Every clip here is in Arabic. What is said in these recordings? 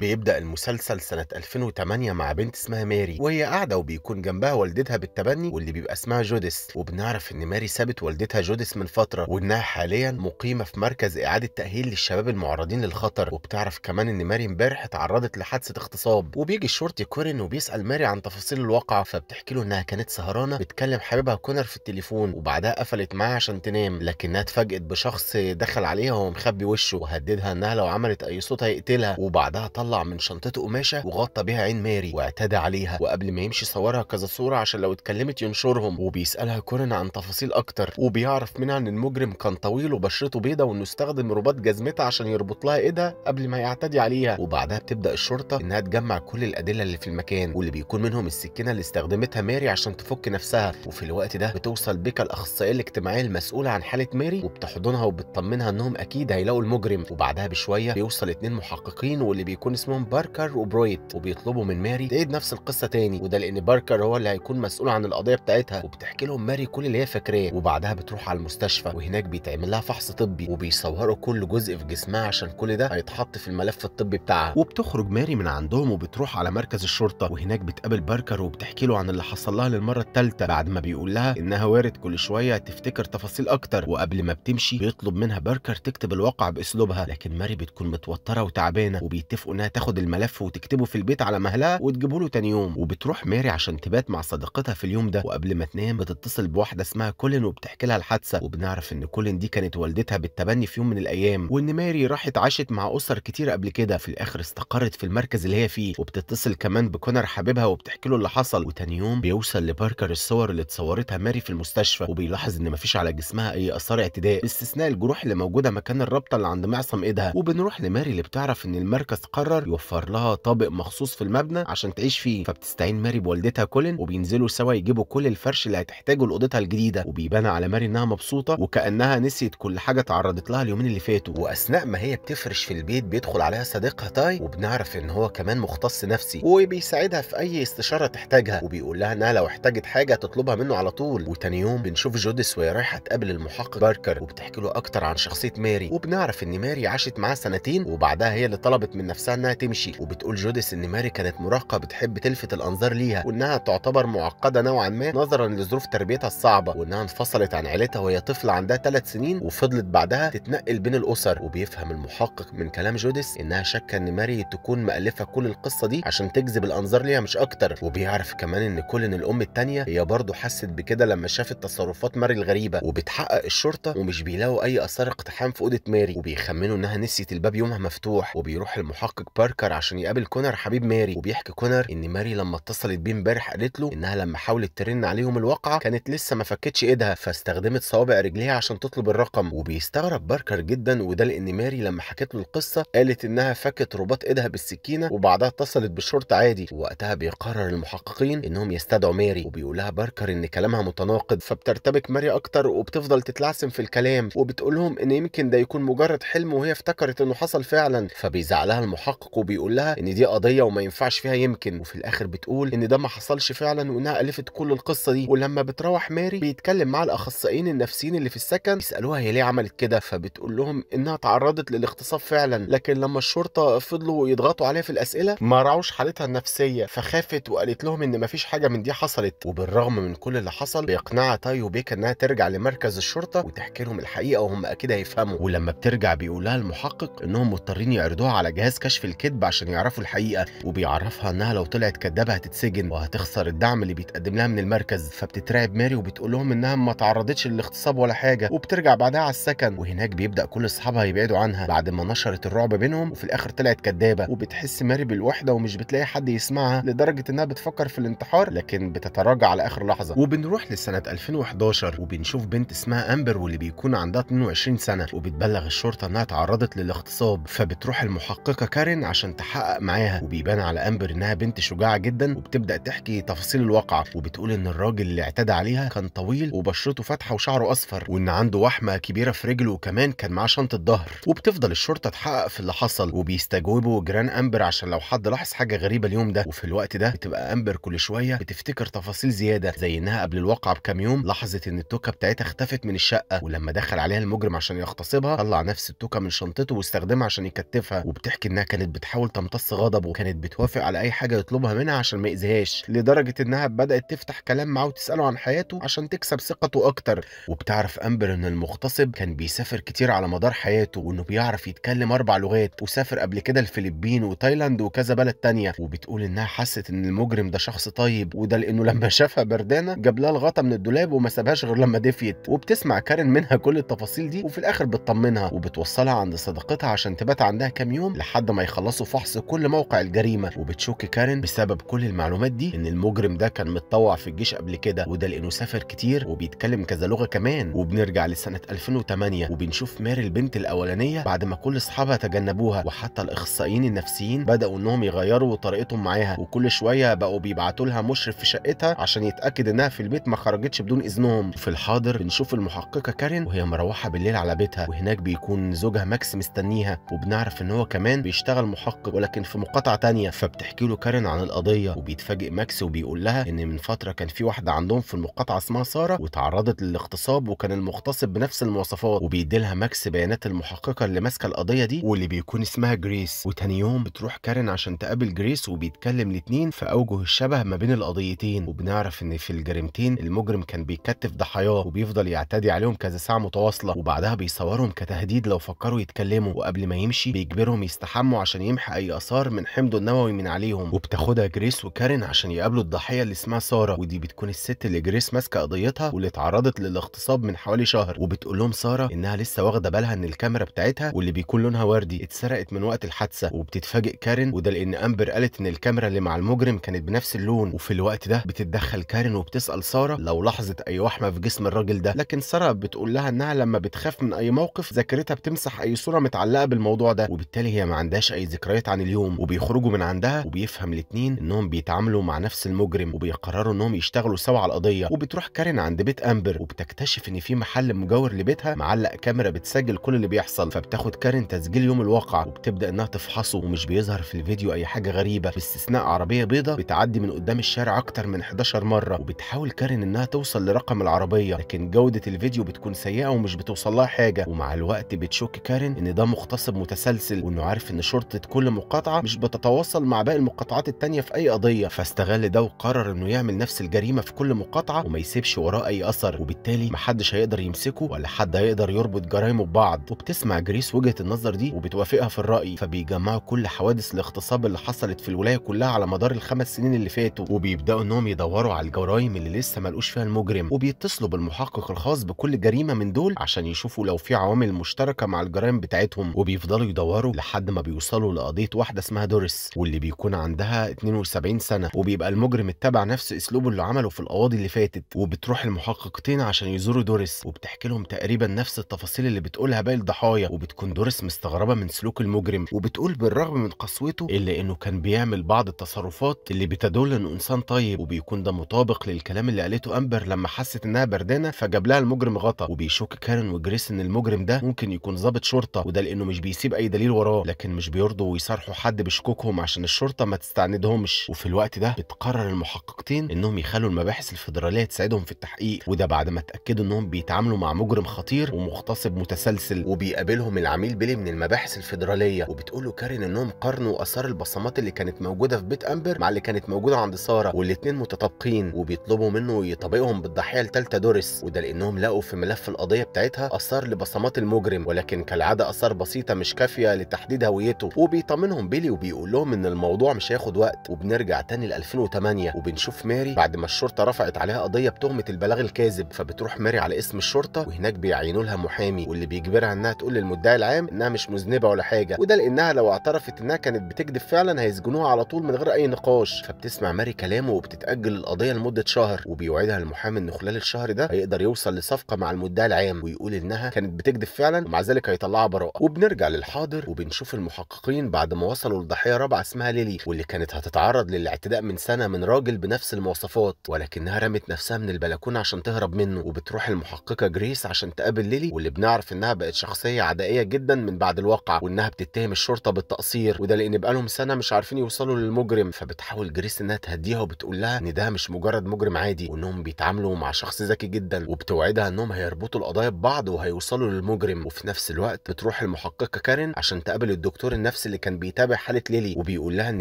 بيبدأ المسلسل سنة 2008 مع بنت اسمها ماري وهي قاعدة وبيكون جنبها والدتها بالتبني واللي بيبقى اسمها جوديس وبنعرف إن ماري سابت والدتها جوديس من فترة وإنها حاليا مقيمة في مركز إعادة تأهيل للشباب المعرضين للخطر وبتعرف كمان إن ماري امبارح اتعرضت لحادثة اغتصاب وبيجي الشرطي كورين وبيسأل ماري عن تفاصيل الواقعة فبتحكي له إنها كانت سهرانة بتكلم حبيبها كونر في التليفون وبعدها قفلت معاه عشان تنام لكنها اتفاجئت بشخص دخل عليها وهو مخبي وشه وهددها إنها لو عملت أي صوت هيقتلها وبعدها طلع طلع من شنطته قماشه وغطى بيها عين ماري واعتدى عليها وقبل ما يمشي صورها كذا صوره عشان لو اتكلمت ينشرهم وبيسالها كونان عن تفاصيل اكتر وبيعرف منها ان المجرم كان طويل وبشرته بيضه وانه استخدم رباط جزمتها عشان يربط لها ايدها قبل ما يعتدي عليها وبعدها بتبدا الشرطه انها تجمع كل الادله اللي في المكان واللي بيكون منهم السكينه اللي استخدمتها ماري عشان تفك نفسها وفي الوقت ده بتوصل بيكا الاخصائيه الاجتماعيه المسؤوله عن حاله ماري وبتحضنها وبتطمنها انهم اكيد هيلاقوا المجرم وبعدها بشويه بيوصل اتنين محققين واللي بيكون اسمهم باركر وبرويت وبيطلبوا من ماري تعيد نفس القصه تاني وده لان باركر هو اللي هيكون مسؤول عن القضيه بتاعتها وبتحكي لهم ماري كل اللي هي فاكراه وبعدها بتروح على المستشفى وهناك بيتعمل لها فحص طبي وبيصوروا كل جزء في جسمها عشان كل ده هيتحط في الملف الطبي بتاعها وبتخرج ماري من عندهم وبتروح على مركز الشرطه وهناك بتقابل باركر وبتحكي له عن اللي حصل لها للمره الثالثه بعد ما بيقول لها انها وارد كل شويه تفتكر تفاصيل اكتر وقبل ما بتمشي بيطلب منها باركر تكتب الواقع باسلوبها لكن ماري بتكون متوتره وتعبانه وبيتفقوا انها تاخد الملف وتكتبه في البيت على مهلها وتجيبه له تاني يوم وبتروح ماري عشان تبات مع صديقتها في اليوم ده وقبل ما تنام بتتصل بواحده اسمها كولين وبتحكي لها الحادثه وبنعرف ان كولين دي كانت والدتها بالتبني في يوم من الايام وان ماري راحت عاشت مع اسر كتير قبل كده في الاخر استقرت في المركز اللي هي فيه وبتتصل كمان بكونر حبيبها وبتحكي له اللي حصل وتاني يوم بيوصل لباركر الصور اللي اتصورتها ماري في المستشفى وبيلاحظ ان مفيش على جسمها اي اثار اعتداء باستثناء الجروح اللي موجوده مكان الرابطه اللي عند معصم ايدها وبنروح لماري اللي بتعرف ان المركز قرر البشر يوفر لها طابق مخصوص في المبنى عشان تعيش فيه فبتستعين ماري بوالدتها كولين وبينزلوا سوا يجيبوا كل الفرش اللي هتحتاجه لاوضتها الجديده وبيبان على ماري انها مبسوطه وكانها نسيت كل حاجه اتعرضت لها اليومين اللي فاتوا واثناء ما هي بتفرش في البيت بيدخل عليها صديقها تاي وبنعرف ان هو كمان مختص نفسي وبيساعدها في اي استشاره تحتاجها وبيقول لها انها لو احتاجت حاجه تطلبها منه على طول وتاني يوم بنشوف جوديس وهي رايحه تقابل المحقق باركر وبتحكي له اكتر عن شخصيه ماري وبنعرف ان ماري عاشت معاه سنتين وبعدها هي اللي طلبت من نفسها انها انها تمشي وبتقول جوديس ان ماري كانت مراهقه بتحب تلفت الانظار ليها وانها تعتبر معقده نوعا ما نظرا لظروف تربيتها الصعبه وانها انفصلت عن عيلتها وهي طفله عندها ثلاث سنين وفضلت بعدها تتنقل بين الاسر وبيفهم المحقق من كلام جوديس انها شاكه ان ماري تكون مالفه كل القصه دي عشان تجذب الانظار ليها مش اكتر وبيعرف كمان ان إن الام الثانيه هي برضه حست بكده لما شافت تصرفات ماري الغريبه وبتحقق الشرطه ومش بيلاقوا اي اثار اقتحام في اوضه ماري وبيخمنوا انها نسيت الباب يومها مفتوح وبيروح المحقق باركر عشان يقابل كونر حبيب ماري وبيحكي كونر ان ماري لما اتصلت بيه امبارح قالت له انها لما حاولت ترن عليهم الواقعه كانت لسه ما فكتش ايدها فاستخدمت صوابع رجليها عشان تطلب الرقم وبيستغرب باركر جدا وده لان ماري لما حكت له القصه قالت انها فكت رباط ايدها بالسكينه وبعدها اتصلت بالشرطه عادي ووقتها بيقرر المحققين انهم يستدعوا ماري وبيقول لها باركر ان كلامها متناقض فبترتبك ماري اكتر وبتفضل تتلعثم في الكلام وبتقول لهم ان يمكن ده يكون مجرد حلم وهي افتكرت انه حصل فعلا فبيزعلها المحقق بيحقق وبيقول لها ان دي قضيه وما ينفعش فيها يمكن وفي الاخر بتقول ان ده ما حصلش فعلا وانها الفت كل القصه دي ولما بتروح ماري بيتكلم مع الاخصائيين النفسيين اللي في السكن بيسالوها هي ليه عملت كده فبتقول لهم انها تعرضت للاغتصاب فعلا لكن لما الشرطه فضلوا يضغطوا عليها في الاسئله ما راعوش حالتها النفسيه فخافت وقالت لهم ان ما فيش حاجه من دي حصلت وبالرغم من كل اللي حصل بيقنعها تايو بيك انها ترجع لمركز الشرطه وتحكي لهم الحقيقه وهم اكيد هيفهموا ولما بترجع بيقول لها المحقق انهم مضطرين يعرضوها على جهاز كشف الكذب عشان يعرفوا الحقيقه وبيعرفها انها لو طلعت كدابه هتتسجن وهتخسر الدعم اللي بيتقدم لها من المركز فبتترعب ماري وبتقول لهم انها ما تعرضتش للاغتصاب ولا حاجه وبترجع بعدها على السكن وهناك بيبدا كل اصحابها يبعدوا عنها بعد ما نشرت الرعب بينهم وفي الاخر طلعت كدابه وبتحس ماري بالوحده ومش بتلاقي حد يسمعها لدرجه انها بتفكر في الانتحار لكن بتتراجع على اخر لحظه وبنروح لسنه 2011 وبنشوف بنت اسمها امبر واللي بيكون عندها 22 سنه وبتبلغ الشرطه انها تعرضت للاغتصاب فبتروح المحققه كارين كمان عشان تحقق معاها وبيبان على امبر انها بنت شجاعه جدا وبتبدا تحكي تفاصيل الواقعه وبتقول ان الراجل اللي اعتدى عليها كان طويل وبشرته فاتحه وشعره اصفر وان عنده وحمه كبيره في رجله وكمان كان معاه شنطه ظهر وبتفضل الشرطه تحقق في اللي حصل وبيستجوبوا جيران امبر عشان لو حد لاحظ حاجه غريبه اليوم ده وفي الوقت ده بتبقى امبر كل شويه بتفتكر تفاصيل زياده زي انها قبل الواقعه بكام يوم لاحظت ان التوكه بتاعتها اختفت من الشقه ولما دخل عليها المجرم عشان يغتصبها طلع نفس التوكه من شنطته واستخدمها عشان يكتفها وبتحكي انها كانت كانت بتحاول تمتص غضبه وكانت بتوافق على اي حاجه يطلبها منها عشان ما يأذيهاش لدرجه انها بدات تفتح كلام معاه وتساله عن حياته عشان تكسب ثقته اكتر وبتعرف امبر ان المغتصب كان بيسافر كتير على مدار حياته وانه بيعرف يتكلم اربع لغات وسافر قبل كده الفلبين وتايلاند وكذا بلد تانية وبتقول انها حست ان المجرم ده شخص طيب وده لانه لما شافها بردانه جاب لها الغطا من الدولاب وما سابهاش غير لما دفيت وبتسمع كارن منها كل التفاصيل دي وفي الاخر بتطمنها وبتوصلها عند صديقتها عشان تبات عندها كام يوم لحد ما يخلص خلصوا فحص كل موقع الجريمه وبتشك كارين بسبب كل المعلومات دي ان المجرم ده كان متطوع في الجيش قبل كده وده لانه سافر كتير وبيتكلم كذا لغه كمان وبنرجع لسنه 2008 وبنشوف ماري البنت الاولانيه بعد ما كل اصحابها تجنبوها وحتى الاخصائيين النفسيين بداوا انهم يغيروا طريقتهم معاها وكل شويه بقوا بيبعتوا لها مشرف في شقتها عشان يتاكد انها في البيت ما خرجتش بدون اذنهم في الحاضر بنشوف المحققه كارين وهي مروحه بالليل على بيتها وهناك بيكون زوجها ماكس مستنيها وبنعرف ان هو كمان بيشتغل المحقق ولكن في مقاطعه تانية فبتحكي له كارين عن القضيه وبيتفاجئ ماكس وبيقول لها ان من فتره كان في واحده عندهم في المقاطعه اسمها ساره وتعرضت للاغتصاب وكان المغتصب بنفس المواصفات وبيدي لها ماكس بيانات المحققه اللي ماسكه القضيه دي واللي بيكون اسمها جريس وتاني يوم بتروح كارين عشان تقابل جريس وبيتكلم الاتنين في اوجه الشبه ما بين القضيتين وبنعرف ان في الجريمتين المجرم كان بيكتف ضحاياه وبيفضل يعتدي عليهم كذا ساعه متواصله وبعدها بيصورهم كتهديد لو فكروا يتكلموا وقبل ما يمشي بيجبرهم يستحموا عشان عشان يمحي اي اثار من حمضه النووي من عليهم وبتاخدها جريس وكارين عشان يقابلوا الضحيه اللي اسمها ساره ودي بتكون الست اللي جريس ماسكه قضيتها واللي اتعرضت للاغتصاب من حوالي شهر وبتقول لهم ساره انها لسه واخده بالها ان الكاميرا بتاعتها واللي بيكون لونها وردي اتسرقت من وقت الحادثه وبتتفاجئ كارين وده لان امبر قالت ان الكاميرا اللي مع المجرم كانت بنفس اللون وفي الوقت ده بتتدخل كارين وبتسال ساره لو لاحظت اي وحمه في جسم الراجل ده لكن ساره بتقول لها انها لما بتخاف من اي موقف ذاكرتها بتمسح اي صوره متعلقه بالموضوع ده وبالتالي هي ما عندهاش اي ذكريات عن اليوم وبيخرجوا من عندها وبيفهم الاتنين انهم بيتعاملوا مع نفس المجرم وبيقرروا انهم يشتغلوا سوا على القضيه وبتروح كارين عند بيت امبر وبتكتشف ان في محل مجاور لبيتها معلق كاميرا بتسجل كل اللي بيحصل فبتاخد كارين تسجيل يوم الواقع وبتبدا انها تفحصه ومش بيظهر في الفيديو اي حاجه غريبه باستثناء عربيه بيضاء بتعدي من قدام الشارع اكتر من 11 مره وبتحاول كارين انها توصل لرقم العربيه لكن جوده الفيديو بتكون سيئه ومش بتوصل لها حاجه ومع الوقت بتشك كارين ان ده مغتصب متسلسل وانه عارف ان شرطه خطة كل مقاطعة مش بتتواصل مع باقي المقاطعات التانية في أي قضية فاستغل ده وقرر إنه يعمل نفس الجريمة في كل مقاطعة وما يسيبش وراه أي أثر وبالتالي محدش هيقدر يمسكه ولا حد هيقدر يربط جرايمه ببعض وبتسمع جريس وجهة النظر دي وبتوافقها في الرأي فبيجمعوا كل حوادث الاغتصاب اللي حصلت في الولاية كلها على مدار الخمس سنين اللي فاتوا وبيبدأوا إنهم يدوروا على الجرايم اللي لسه ملقوش فيها المجرم وبيتصلوا بالمحقق الخاص بكل جريمة من دول عشان يشوفوا لو في عوامل مشتركة مع الجرائم بتاعتهم وبيفضلوا يدوروا لحد ما بيوصلوا وصلوا لقضيه واحده اسمها دوريس واللي بيكون عندها 72 سنه وبيبقى المجرم اتبع نفس اسلوبه اللي عمله في القواضي اللي فاتت وبتروح المحققتين عشان يزوروا دوريس وبتحكي لهم تقريبا نفس التفاصيل اللي بتقولها باقي الضحايا وبتكون دوريس مستغربه من سلوك المجرم وبتقول بالرغم من قسوته الا انه كان بيعمل بعض التصرفات اللي بتدل انه انسان طيب وبيكون ده مطابق للكلام اللي قالته امبر لما حست انها بردانه فجاب لها المجرم غطا وبيشك كارن وجريس ان المجرم ده ممكن يكون ظابط شرطه وده لانه مش بيسيب اي دليل وراه لكن مش بيرضى برضه ويصارحوا حد بشكوكهم عشان الشرطه ما تستعندهمش وفي الوقت ده بتقرر المحققتين انهم يخلوا المباحث الفيدراليه تساعدهم في التحقيق وده بعد ما اتاكدوا انهم بيتعاملوا مع مجرم خطير ومغتصب متسلسل وبيقابلهم العميل بيلي من المباحث الفيدراليه وبتقول له كارين انهم قارنوا اثار البصمات اللي كانت موجوده في بيت امبر مع اللي كانت موجوده عند ساره والاثنين متطابقين وبيطلبوا منه يطابقهم بالضحيه الثالثه دوريس وده لانهم لقوا في ملف القضيه بتاعتها اثار لبصمات المجرم ولكن كالعاده اثار بسيطه مش كافيه لتحديد هويته وبيطمنهم بيلي وبيقول لهم ان الموضوع مش هياخد وقت وبنرجع تاني ل 2008 وبنشوف ماري بعد ما الشرطه رفعت عليها قضيه بتهمه البلاغ الكاذب فبتروح ماري على اسم الشرطه وهناك بيعينوا لها محامي واللي بيجبرها انها تقول للمدعي العام انها مش مذنبه ولا حاجه وده لانها لو اعترفت انها كانت بتكذب فعلا هيسجنوها على طول من غير اي نقاش فبتسمع ماري كلامه وبتتاجل القضيه لمده شهر وبيوعدها المحامي ان خلال الشهر ده هيقدر يوصل لصفقه مع المدعي العام ويقول انها كانت بتكذب فعلا ومع ذلك هيطلعها براءه وبنرجع للحاضر وبنشوف المحققين المراهقين بعد ما وصلوا لضحيه رابعه اسمها ليلي واللي كانت هتتعرض للاعتداء من سنه من راجل بنفس المواصفات ولكنها رمت نفسها من البلكونه عشان تهرب منه وبتروح المحققه جريس عشان تقابل ليلي واللي بنعرف انها بقت شخصيه عدائيه جدا من بعد الواقع وانها بتتهم الشرطه بالتقصير وده لان بقالهم سنه مش عارفين يوصلوا للمجرم فبتحاول جريس انها تهديها وبتقول لها ان ده مش مجرد مجرم عادي وانهم بيتعاملوا مع شخص ذكي جدا وبتوعدها انهم هيربطوا القضايا ببعض وهيوصلوا للمجرم وفي نفس الوقت بتروح المحققه كارين عشان تقابل الدكتور النفسي النفس اللي كان بيتابع حاله ليلي وبيقول لها ان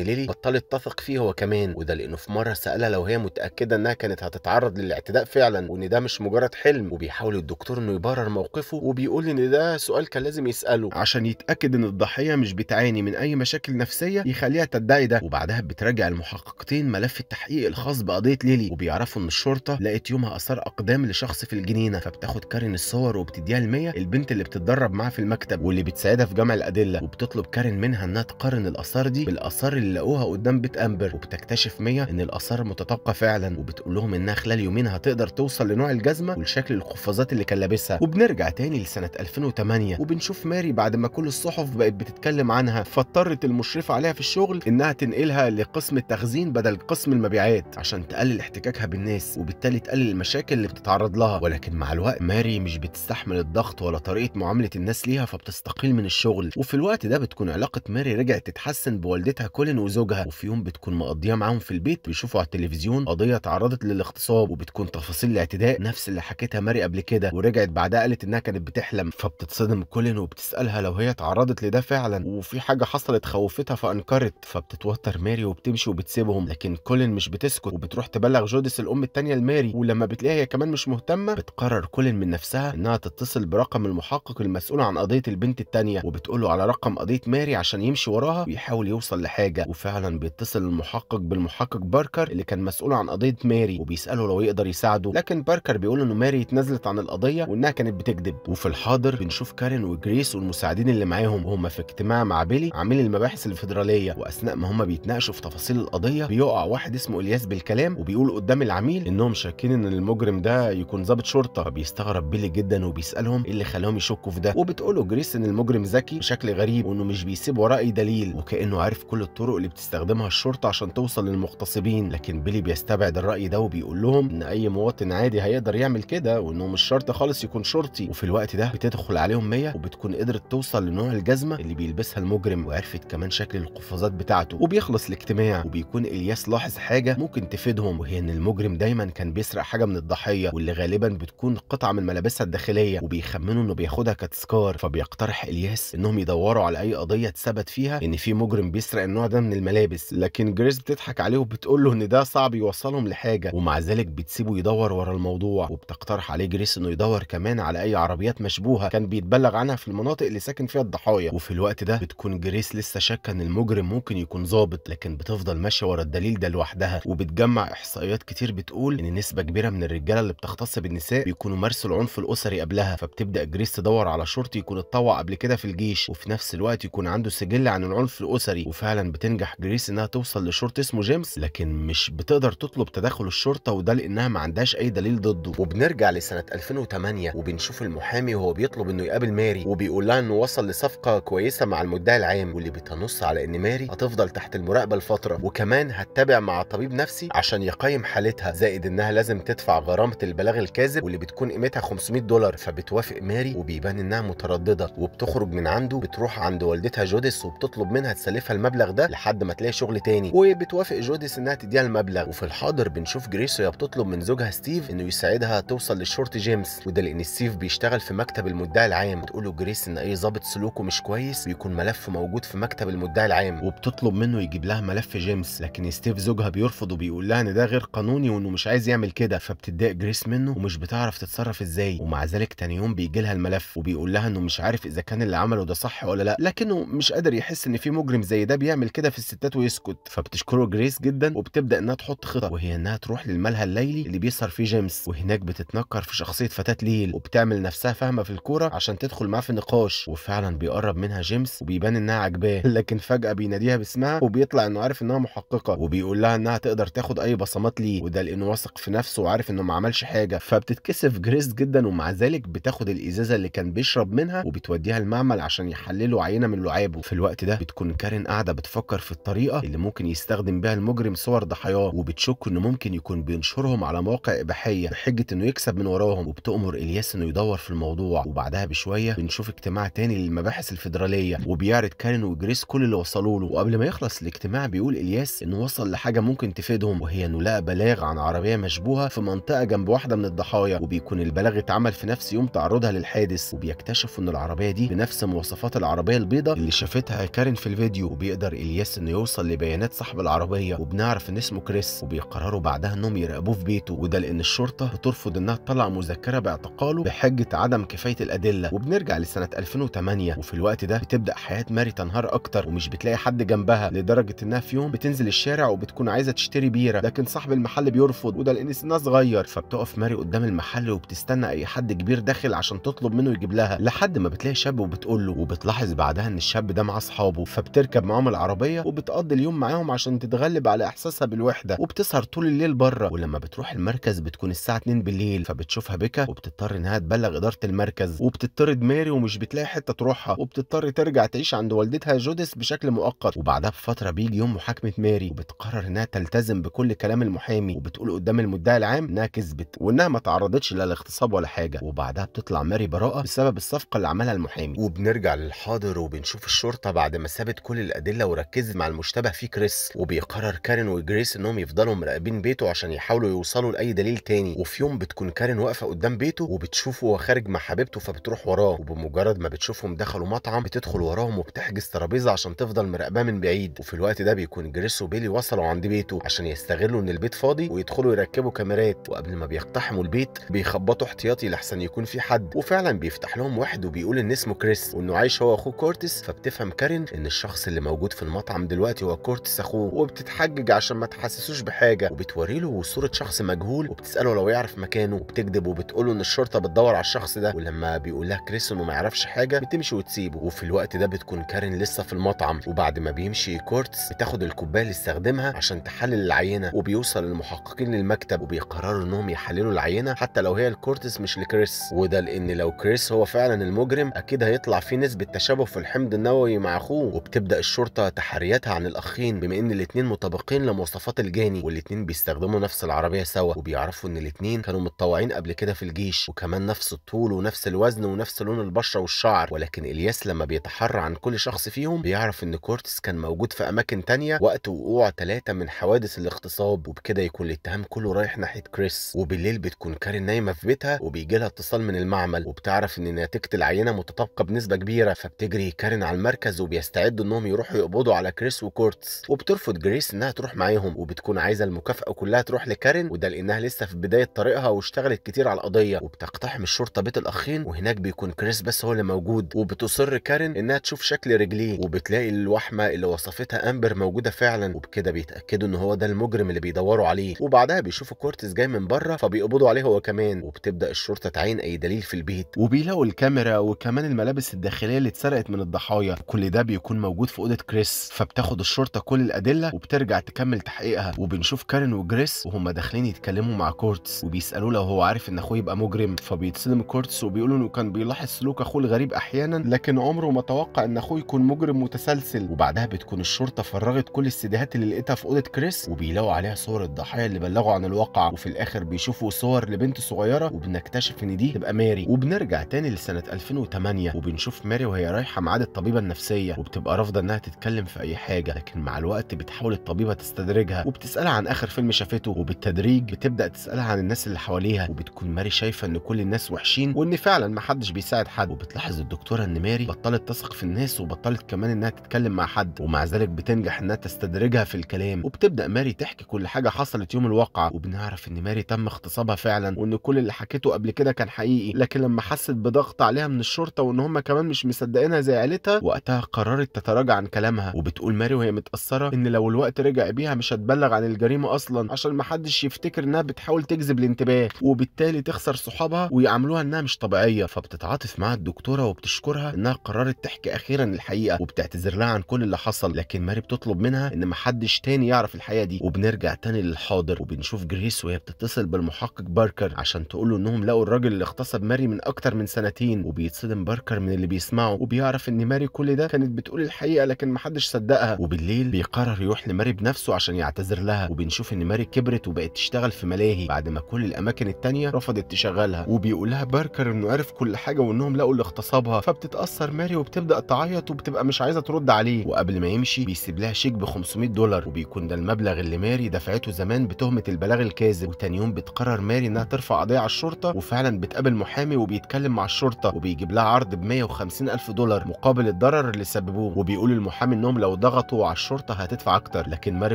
ليلي بطلت تثق فيه هو كمان وده لانه في مره سالها لو هي متاكده انها كانت هتتعرض للاعتداء فعلا وان ده مش مجرد حلم وبيحاول الدكتور انه يبرر موقفه وبيقول ان ده سؤال كان لازم يساله عشان يتاكد ان الضحيه مش بتعاني من اي مشاكل نفسيه يخليها تدعي ده وبعدها بتراجع المحققتين ملف التحقيق الخاص بقضيه ليلي وبيعرفوا ان الشرطه لقت يومها اثار اقدام لشخص في الجنينه فبتاخد كارين الصور وبتديها لمية البنت اللي بتتدرب معاها في المكتب واللي بتساعدها في جمع الادله وبتطلب كارين منها انها تقارن الاثار دي بالاثار اللي لقوها قدام بيت امبر وبتكتشف ميا ان الاثار متطابقه فعلا وبتقول لهم انها خلال يومين هتقدر توصل لنوع الجزمه ولشكل القفازات اللي كان لابسها وبنرجع تاني لسنه 2008 وبنشوف ماري بعد ما كل الصحف بقت بتتكلم عنها فاضطرت المشرفه عليها في الشغل انها تنقلها لقسم التخزين بدل قسم المبيعات عشان تقلل احتكاكها بالناس وبالتالي تقلل المشاكل اللي بتتعرض لها ولكن مع الوقت ماري مش بتستحمل الضغط ولا طريقه معامله الناس ليها فبتستقيل من الشغل وفي الوقت ده بتكون علاقة علاقة ماري رجعت تتحسن بوالدتها كولين وزوجها وفي يوم بتكون مقضيه معاهم في البيت بيشوفوا على التلفزيون قضية تعرضت للاغتصاب وبتكون تفاصيل الاعتداء نفس اللي حكيتها ماري قبل كده ورجعت بعدها قالت انها كانت بتحلم فبتتصدم كولين وبتسألها لو هي تعرضت لده فعلا وفي حاجة حصلت خوفتها فأنكرت فبتتوتر ماري وبتمشي وبتسيبهم لكن كولين مش بتسكت وبتروح تبلغ جودس الأم التانية لماري ولما بتلاقيها هي كمان مش مهتمة بتقرر كولين من نفسها انها تتصل برقم المحقق المسؤول عن قضية البنت التانية وبتقوله على رقم قضية ماري عشان يمشي وراها ويحاول يوصل لحاجه وفعلا بيتصل المحقق بالمحقق باركر اللي كان مسؤول عن قضيه ماري وبيساله لو يقدر يساعده لكن باركر بيقول انه ماري اتنازلت عن القضيه وانها كانت بتكذب وفي الحاضر بنشوف كارين وجريس والمساعدين اللي معاهم وهم في اجتماع مع بيلي عميل المباحث الفيدراليه واثناء ما هم بيتناقشوا في تفاصيل القضيه بيقع واحد اسمه الياس بالكلام وبيقول قدام العميل انهم شاكين ان المجرم ده يكون ضابط شرطه فبيستغرب بيلي جدا وبيسالهم ايه اللي خلاهم يشكوا في ده وبتقوله جريس ان المجرم ذكي بشكل غريب وانه مش يسيب وراه دليل وكأنه عارف كل الطرق اللي بتستخدمها الشرطة عشان توصل للمغتصبين لكن بيلي بيستبعد الرأي ده وبيقول لهم إن أي مواطن عادي هيقدر يعمل كده وإنه مش شرط خالص يكون شرطي وفي الوقت ده بتدخل عليهم مية وبتكون قدرت توصل لنوع الجزمة اللي بيلبسها المجرم وعرفت كمان شكل القفازات بتاعته وبيخلص الاجتماع وبيكون إلياس لاحظ حاجة ممكن تفيدهم وهي إن المجرم دايما كان بيسرق حاجة من الضحية واللي غالبا بتكون قطعة من ملابسها الداخلية وبيخمنوا إنه بياخدها كتذكار فبيقترح إلياس إنهم يدوروا على أي قضية اتثبت فيها ان في مجرم بيسرق النوع ده من الملابس لكن جريس بتضحك عليه وبتقول له ان ده صعب يوصلهم لحاجه ومع ذلك بتسيبه يدور ورا الموضوع وبتقترح عليه جريس انه يدور كمان على اي عربيات مشبوهه كان بيتبلغ عنها في المناطق اللي ساكن فيها الضحايا وفي الوقت ده بتكون جريس لسه شاكه ان المجرم ممكن يكون ظابط لكن بتفضل ماشيه ورا الدليل ده لوحدها وبتجمع احصائيات كتير بتقول ان نسبه كبيره من الرجاله اللي بتختص بالنساء بيكونوا مارسوا العنف الاسري قبلها فبتبدا جريس تدور على شرطي يكون اتطوع قبل كده في الجيش وفي نفس الوقت يكون عنده عنده سجل عن العنف الاسري وفعلا بتنجح جريس انها توصل لشرطي اسمه جيمس لكن مش بتقدر تطلب تدخل الشرطه وده لانها ما عندهاش اي دليل ضده وبنرجع لسنه 2008 وبنشوف المحامي وهو بيطلب انه يقابل ماري وبيقول لها انه وصل لصفقه كويسه مع المدعي العام واللي بتنص على ان ماري هتفضل تحت المراقبه لفتره وكمان هتتابع مع طبيب نفسي عشان يقيم حالتها زائد انها لازم تدفع غرامه البلاغ الكاذب واللي بتكون قيمتها 500 دولار فبتوافق ماري وبيبان انها متردده وبتخرج من عنده بتروح عند والدتها جو جوديس وبتطلب منها تسلفها المبلغ ده لحد ما تلاقي شغل تاني وبتوافق جوديس انها تديها المبلغ وفي الحاضر بنشوف جريس وهي بتطلب من زوجها ستيف انه يساعدها توصل للشرط جيمس وده لان ستيف بيشتغل في مكتب المدعي العام بتقول له جريس ان اي ظابط سلوكه مش كويس بيكون ملفه موجود في مكتب المدعي العام وبتطلب منه يجيب لها ملف جيمس لكن ستيف زوجها بيرفض وبيقول لها ان ده غير قانوني وانه مش عايز يعمل كده فبتضايق جريس منه ومش بتعرف تتصرف ازاي ومع ذلك تاني يوم بيجي لها الملف وبيقول لها انه مش عارف اذا كان اللي عمله ده صح ولا لا لكنه مش مش قادر يحس ان في مجرم زي ده بيعمل كده في الستات ويسكت فبتشكره جريس جدا وبتبدا انها تحط خطط وهي انها تروح للملهى الليلي اللي بيسهر فيه جيمس وهناك بتتنكر في شخصيه فتاه ليل وبتعمل نفسها فاهمه في الكوره عشان تدخل معاه في نقاش وفعلا بيقرب منها جيمس وبيبان انها عجباه لكن فجاه بيناديها باسمها وبيطلع انه عارف انها محققه وبيقول لها انها تقدر تاخد اي بصمات ليه وده لانه واثق في نفسه وعارف انه ما عملش حاجه فبتتكسف جريس جدا ومع ذلك بتاخد الازازه اللي كان بيشرب منها وبتوديها المعمل عشان يحللوا عينه من لعابه جنبه في الوقت ده بتكون كارين قاعده بتفكر في الطريقه اللي ممكن يستخدم بها المجرم صور ضحاياه وبتشك انه ممكن يكون بينشرهم على مواقع اباحيه بحجه انه يكسب من وراهم وبتامر الياس انه يدور في الموضوع وبعدها بشويه بنشوف اجتماع تاني للمباحث الفيدراليه وبيعرض كارين وجريس كل اللي وصلوا له وقبل ما يخلص الاجتماع بيقول الياس انه وصل لحاجه ممكن تفيدهم وهي انه لقى بلاغ عن عربيه مشبوهه في منطقه جنب واحده من الضحايا وبيكون البلاغ اتعمل في نفس يوم تعرضها للحادث وبيكتشفوا ان العربيه دي بنفس مواصفات العربيه البيضاء اللي شافتها كارين في الفيديو وبيقدر الياس انه يوصل لبيانات صاحب العربيه وبنعرف ان اسمه كريس وبيقرروا بعدها انهم يراقبوه في بيته وده لان الشرطه بترفض انها تطلع مذكره باعتقاله بحجه عدم كفايه الادله وبنرجع لسنه 2008 وفي الوقت ده بتبدا حياه ماري تنهار اكتر ومش بتلاقي حد جنبها لدرجه انها في يوم بتنزل الشارع وبتكون عايزه تشتري بيره لكن صاحب المحل بيرفض وده لان سنها صغير فبتقف ماري قدام المحل وبتستنى اي حد كبير داخل عشان تطلب منه يجيب لها لحد ما بتلاقي شاب وبتقول له وبتلاحظ بعدها ان الشاب الحرب ده مع اصحابه فبتركب معاهم العربيه وبتقضي اليوم معاهم عشان تتغلب على احساسها بالوحده وبتسهر طول الليل بره ولما بتروح المركز بتكون الساعه 2 بالليل فبتشوفها بكا وبتضطر انها تبلغ اداره المركز وبتطرد ماري ومش بتلاقي حته تروحها وبتضطر ترجع تعيش عند والدتها جوديس بشكل مؤقت وبعدها بفتره بيجي يوم محاكمه ماري وبتقرر انها تلتزم بكل كلام المحامي وبتقول قدام المدعي العام انها كسبت وانها ما تعرضتش لا لاغتصاب ولا حاجه وبعدها بتطلع ماري براءه بسبب الصفقه اللي عملها المحامي وبنرجع للحاضر وبنشوف الشرطة بعد ما سابت كل الأدلة وركزت مع المشتبه فيه كريس وبيقرر كارين وجريس إنهم يفضلوا مراقبين بيته عشان يحاولوا يوصلوا لأي دليل تاني وفي يوم بتكون كارين واقفة قدام بيته وبتشوفه وهو خارج مع حبيبته فبتروح وراه وبمجرد ما بتشوفهم دخلوا مطعم بتدخل وراهم وبتحجز ترابيزة عشان تفضل مراقباه من بعيد وفي الوقت ده بيكون جريس وبيلي وصلوا عند بيته عشان يستغلوا إن البيت فاضي ويدخلوا يركبوا كاميرات وقبل ما بيقتحموا البيت بيخبطوا احتياطي لحسن يكون في حد وفعلا بيفتح لهم واحد وبيقول إن اسمه كريس وإنه عايش هو أخوه كورتس فبت تفهم كارين ان الشخص اللي موجود في المطعم دلوقتي هو كورتس اخوه وبتتحجج عشان ما تحسسوش بحاجه وبتوري له صوره شخص مجهول وبتساله لو يعرف مكانه وبتكذب وبتقول له ان الشرطه بتدور على الشخص ده ولما بيقول لها كريس انه ما يعرفش حاجه بتمشي وتسيبه وفي الوقت ده بتكون كارين لسه في المطعم وبعد ما بيمشي كورتس بتاخد الكوبايه اللي استخدمها عشان تحلل العينه وبيوصل المحققين للمكتب وبيقرروا انهم يحللوا العينه حتى لو هي لكورتس مش لكريس وده لان لو كريس هو فعلا المجرم اكيد هيطلع فيه نسبه تشابه في الحمض النووي الشرقاوي مع اخوه وبتبدا الشرطه تحرياتها عن الاخين بما ان الاثنين مطابقين لمواصفات الجاني والاثنين بيستخدموا نفس العربيه سوا وبيعرفوا ان الاثنين كانوا متطوعين قبل كده في الجيش وكمان نفس الطول ونفس الوزن ونفس لون البشره والشعر ولكن الياس لما بيتحرى عن كل شخص فيهم بيعرف ان كورتس كان موجود في اماكن تانية وقت وقوع ثلاثه من حوادث الاغتصاب وبكده يكون الاتهام كله رايح ناحيه كريس وبالليل بتكون كارين نايمه في بيتها وبيجي لها اتصال من المعمل وبتعرف ان نتيجه العينه متطابقه بنسبه كبيره فبتجري كارين على المركز وبيستعدوا انهم يروحوا يقبضوا على كريس وكورتس وبترفض جريس انها تروح معاهم وبتكون عايزه المكافاه كلها تروح لكارين وده لانها لسه في بدايه طريقها واشتغلت كتير على القضيه وبتقتحم الشرطه بيت الاخين وهناك بيكون كريس بس هو اللي موجود وبتصر كارين انها تشوف شكل رجليه وبتلاقي الوحمه اللي وصفتها امبر موجوده فعلا وبكده بيتاكدوا ان هو ده المجرم اللي بيدوروا عليه وبعدها بيشوفوا كورتس جاي من بره فبيقبضوا عليه هو كمان وبتبدا الشرطه تعين اي دليل في البيت وبيلاقوا الكاميرا وكمان الملابس الداخليه اللي اتسرقت من الضحايا كل ده بيكون موجود في اوضه كريس فبتاخد الشرطه كل الادله وبترجع تكمل تحقيقها وبنشوف كارين وجريس وهم داخلين يتكلموا مع كورتس وبيسالوه لو هو عارف ان اخوه يبقى مجرم فبيتصدم كورتس وبيقول انه كان بيلاحظ سلوك اخوه الغريب احيانا لكن عمره ما توقع ان اخوه يكون مجرم متسلسل وبعدها بتكون الشرطه فرغت كل السيديهات اللي لقيتها في اوضه كريس وبيلاقوا عليها صور الضحايا اللي بلغوا عن الواقع وفي الاخر بيشوفوا صور لبنت صغيره وبنكتشف ان دي تبقى ماري وبنرجع تاني لسنه 2008 وبنشوف ماري وهي رايحه معاد الطبيبه النفسيه وبتبقى رافضه انها تتكلم في اي حاجه لكن مع الوقت بتحاول الطبيبه تستدرجها وبتسالها عن اخر فيلم شافته وبالتدريج بتبدا تسالها عن الناس اللي حواليها وبتكون ماري شايفه ان كل الناس وحشين وان فعلا محدش بيساعد حد وبتلاحظ الدكتوره ان ماري بطلت تثق في الناس وبطلت كمان انها تتكلم مع حد ومع ذلك بتنجح انها تستدرجها في الكلام وبتبدا ماري تحكي كل حاجه حصلت يوم الواقعه وبنعرف ان ماري تم اغتصابها فعلا وان كل اللي حكيته قبل كده كان حقيقي لكن لما حست بضغط عليها من الشرطه وان هم كمان مش مصدقينها زي عيلتها وقتها قررت تتراجع عن كلامها وبتقول ماري وهي متأثرة إن لو الوقت رجع بيها مش هتبلغ عن الجريمة أصلا عشان محدش يفتكر إنها بتحاول تجذب الانتباه وبالتالي تخسر صحابها ويعاملوها إنها مش طبيعية فبتتعاطف مع الدكتورة وبتشكرها إنها قررت تحكي أخيرا الحقيقة وبتعتذر لها عن كل اللي حصل لكن ماري بتطلب منها إن محدش تاني يعرف الحقيقة دي وبنرجع تاني للحاضر وبنشوف جريس وهي بتتصل بالمحقق باركر عشان تقول له إنهم لقوا الراجل اللي اغتصب ماري من أكتر من سنتين وبيتصدم باركر من اللي بيسمعه وبيعرف إن ماري كل ده كانت بتقول الحقيقه لكن محدش صدقها وبالليل بيقرر يروح لماري بنفسه عشان يعتذر لها وبنشوف ان ماري كبرت وبقت تشتغل في ملاهي بعد ما كل الاماكن التانية رفضت تشغلها وبيقول لها باركر انه عرف كل حاجه وانهم لقوا اللي اغتصبها فبتتاثر ماري وبتبدا تعيط وبتبقى مش عايزه ترد عليه وقبل ما يمشي بيسيب لها شيك ب 500 دولار وبيكون ده المبلغ اللي ماري دفعته زمان بتهمه البلاغ الكاذب وتاني يوم بتقرر ماري انها ترفع قضيه على الشرطه وفعلا بتقابل محامي وبيتكلم مع الشرطه وبيجيب لها عرض ب 150 الف دولار مقابل الضرر الضرر اللي سببوه وبيقول المحامي انهم لو ضغطوا على الشرطه هتدفع اكتر لكن ماري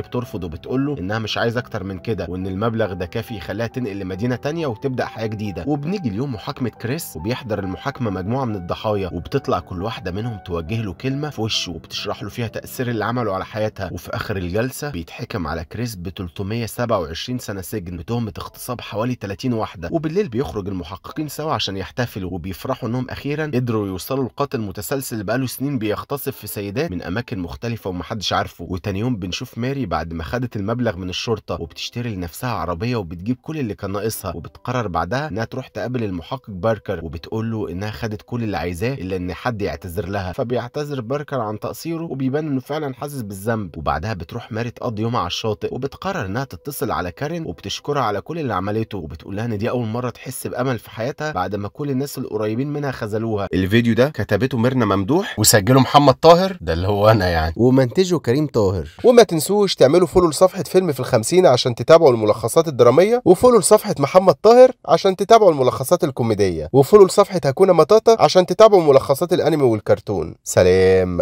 بترفض وبتقول له انها مش عايزه اكتر من كده وان المبلغ ده كافي يخليها تنقل لمدينه ثانيه وتبدا حياه جديده وبنيجي ليوم محاكمه كريس وبيحضر المحاكمه مجموعه من الضحايا وبتطلع كل واحده منهم توجه له كلمه في وشه وبتشرح له فيها تاثير اللي عمله على حياتها وفي اخر الجلسه بيتحكم على كريس ب 327 سنه سجن بتهمه اغتصاب حوالي 30 واحده وبالليل بيخرج المحققين سوا عشان يحتفلوا وبيفرحوا انهم اخيرا قدروا يوصلوا لقاتل متسلسل بقاله سنين سنين بيغتصب في سيدات من اماكن مختلفه ومحدش عارفه وتاني يوم بنشوف ماري بعد ما خدت المبلغ من الشرطه وبتشتري لنفسها عربيه وبتجيب كل اللي كان ناقصها وبتقرر بعدها انها تروح تقابل المحقق باركر وبتقول له انها خدت كل اللي عايزاه الا ان حد يعتذر لها فبيعتذر باركر عن تقصيره وبيبان انه فعلا حاسس بالذنب وبعدها بتروح ماري تقضي يوم على الشاطئ وبتقرر انها تتصل على كارين وبتشكرها على كل اللي عملته وبتقول لها ان دي اول مره تحس بامل في حياتها بعد ما كل الناس القريبين منها خذلوها الفيديو ده كتبته ميرنا ممدوح وس مسجله محمد طاهر ده اللي هو انا يعني ومنتجه كريم طاهر وما تنسوش تعملوا فولو لصفحه فيلم في الخمسين عشان تتابعوا الملخصات الدراميه وفولو لصفحه محمد طاهر عشان تتابعوا الملخصات الكوميديه وفولو لصفحه هكونا مطاطا عشان تتابعوا ملخصات الانمي والكرتون سلام